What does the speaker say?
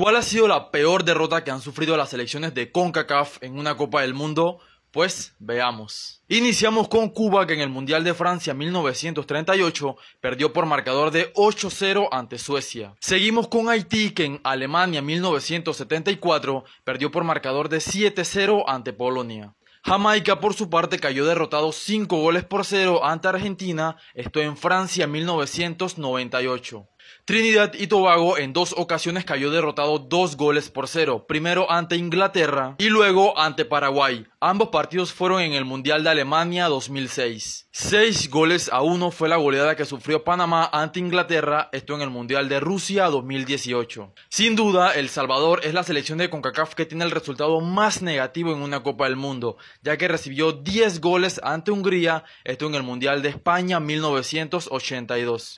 ¿Cuál ha sido la peor derrota que han sufrido las selecciones de CONCACAF en una Copa del Mundo? Pues veamos. Iniciamos con Cuba que en el Mundial de Francia 1938 perdió por marcador de 8-0 ante Suecia. Seguimos con Haití que en Alemania 1974 perdió por marcador de 7-0 ante Polonia. Jamaica por su parte cayó derrotado 5 goles por 0 ante Argentina, esto en Francia 1998. Trinidad y Tobago en dos ocasiones cayó derrotado dos goles por cero, primero ante Inglaterra y luego ante Paraguay. Ambos partidos fueron en el Mundial de Alemania 2006. Seis goles a uno fue la goleada que sufrió Panamá ante Inglaterra, esto en el Mundial de Rusia 2018. Sin duda, El Salvador es la selección de CONCACAF que tiene el resultado más negativo en una Copa del Mundo, ya que recibió 10 goles ante Hungría, esto en el Mundial de España 1982.